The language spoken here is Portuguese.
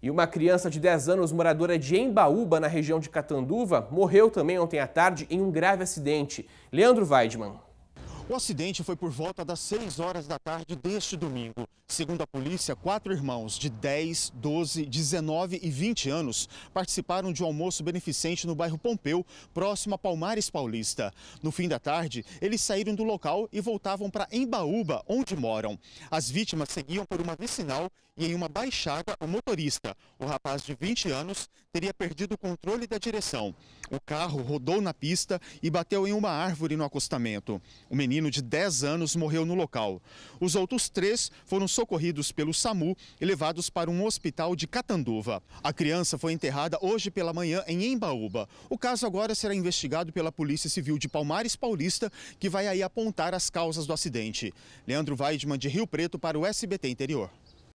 E uma criança de 10 anos, moradora de Embaúba, na região de Catanduva, morreu também ontem à tarde em um grave acidente. Leandro Weidmann. O acidente foi por volta das 6 horas da tarde deste domingo. Segundo a polícia, quatro irmãos de 10, 12, 19 e 20 anos participaram de um almoço beneficente no bairro Pompeu, próximo a Palmares Paulista. No fim da tarde, eles saíram do local e voltavam para Embaúba, onde moram. As vítimas seguiam por uma vicinal e em uma baixada, o motorista, o rapaz de 20 anos, teria perdido o controle da direção. O carro rodou na pista e bateu em uma árvore no acostamento. O menino menino de 10 anos morreu no local. Os outros três foram socorridos pelo SAMU e levados para um hospital de Catanduva. A criança foi enterrada hoje pela manhã em Embaúba. O caso agora será investigado pela Polícia Civil de Palmares Paulista, que vai aí apontar as causas do acidente. Leandro Weidman, de Rio Preto, para o SBT Interior.